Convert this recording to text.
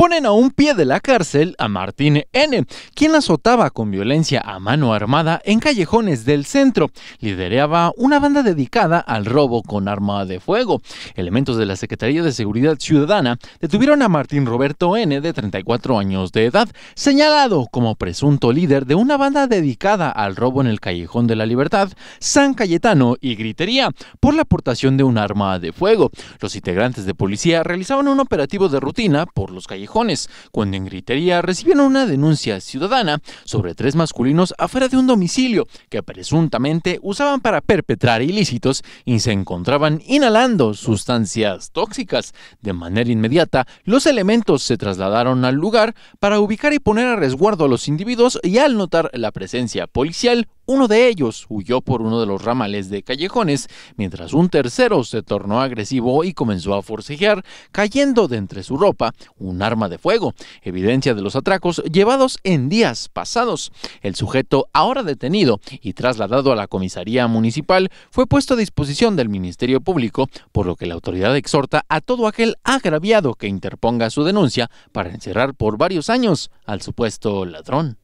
ponen a un pie de la cárcel a Martín N., quien azotaba con violencia a mano armada en callejones del centro. Lidereaba una banda dedicada al robo con arma de fuego. Elementos de la Secretaría de Seguridad Ciudadana detuvieron a Martín Roberto N., de 34 años de edad, señalado como presunto líder de una banda dedicada al robo en el Callejón de la Libertad, San Cayetano y Gritería, por la aportación de un arma de fuego. Los integrantes de policía realizaban un operativo de rutina por los callejones cuando en gritería recibieron una denuncia ciudadana sobre tres masculinos afuera de un domicilio que presuntamente usaban para perpetrar ilícitos y se encontraban inhalando sustancias tóxicas. De manera inmediata, los elementos se trasladaron al lugar para ubicar y poner a resguardo a los individuos y al notar la presencia policial, uno de ellos huyó por uno de los ramales de callejones, mientras un tercero se tornó agresivo y comenzó a forcejear, cayendo de entre su ropa un arma de fuego, evidencia de los atracos llevados en días pasados. El sujeto, ahora detenido y trasladado a la comisaría municipal, fue puesto a disposición del Ministerio Público, por lo que la autoridad exhorta a todo aquel agraviado que interponga su denuncia para encerrar por varios años al supuesto ladrón.